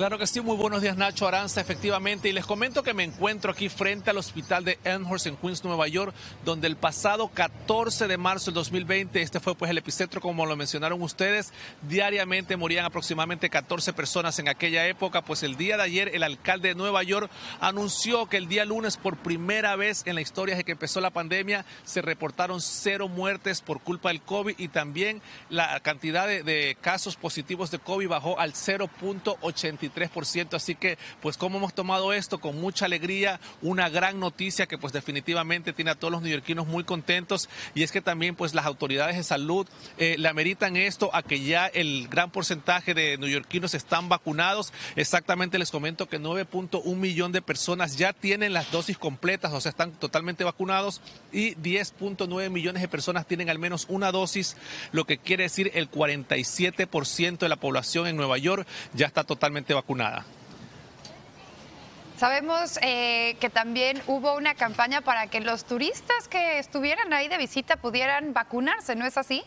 Claro que sí, muy buenos días Nacho Aranza, efectivamente. Y les comento que me encuentro aquí frente al hospital de Elmhurst en Queens, Nueva York, donde el pasado 14 de marzo del 2020, este fue pues el epicentro, como lo mencionaron ustedes, diariamente morían aproximadamente 14 personas en aquella época. Pues el día de ayer el alcalde de Nueva York anunció que el día lunes, por primera vez en la historia desde que empezó la pandemia, se reportaron cero muertes por culpa del COVID y también la cantidad de, casos positivos de COVID bajó al 0.82 Así que, pues, como hemos tomado esto con mucha alegría, una gran noticia que, pues, definitivamente tiene a todos los neoyorquinos muy contentos. Y es que también, pues, las autoridades de salud eh, le ameritan esto a que ya el gran porcentaje de neoyorquinos están vacunados. Exactamente les comento que 9.1 millón de personas ya tienen las dosis completas, o sea, están totalmente vacunados y 10.9 millones de personas tienen al menos una dosis, lo que quiere decir el 47% de la población en Nueva York ya está totalmente vacunada. Sabemos eh, que también hubo una campaña para que los turistas que estuvieran ahí de visita pudieran vacunarse, ¿no es así?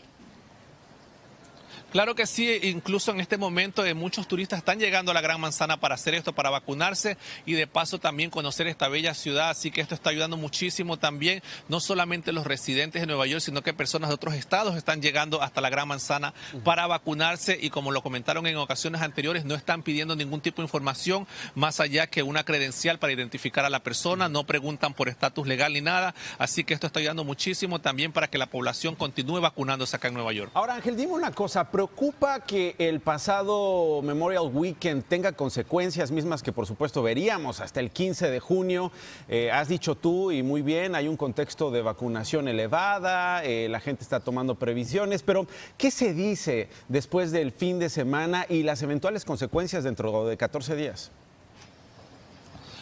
Claro que sí, incluso en este momento eh, muchos turistas están llegando a la Gran Manzana para hacer esto, para vacunarse y de paso también conocer esta bella ciudad, así que esto está ayudando muchísimo también, no solamente los residentes de Nueva York, sino que personas de otros estados están llegando hasta la Gran Manzana para vacunarse y como lo comentaron en ocasiones anteriores, no están pidiendo ningún tipo de información más allá que una credencial para identificar a la persona, no preguntan por estatus legal ni nada, así que esto está ayudando muchísimo también para que la población continúe vacunándose acá en Nueva York. Ahora Ángel, dime una cosa, preocupa que el pasado Memorial Weekend tenga consecuencias mismas que por supuesto veríamos hasta el 15 de junio. Eh, has dicho tú y muy bien, hay un contexto de vacunación elevada, eh, la gente está tomando previsiones, pero ¿qué se dice después del fin de semana y las eventuales consecuencias dentro de 14 días?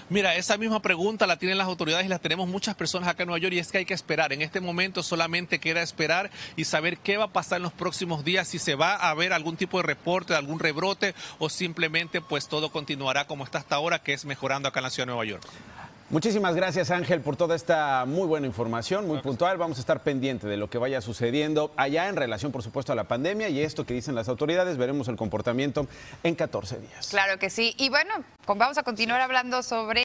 Mira, esa misma pregunta la tienen las autoridades y la tenemos muchas personas acá en Nueva York y es que hay que esperar. En este momento solamente queda esperar y saber qué va a pasar en los próximos días, si se va a haber algún tipo de reporte, algún rebrote o simplemente pues todo continuará como está hasta ahora, que es mejorando acá en la ciudad de Nueva York. Muchísimas gracias Ángel por toda esta muy buena información, muy puntual. Vamos a estar pendiente de lo que vaya sucediendo allá en relación, por supuesto, a la pandemia y esto que dicen las autoridades. Veremos el comportamiento en 14 días. Claro que sí. Y bueno, vamos a continuar hablando sobre...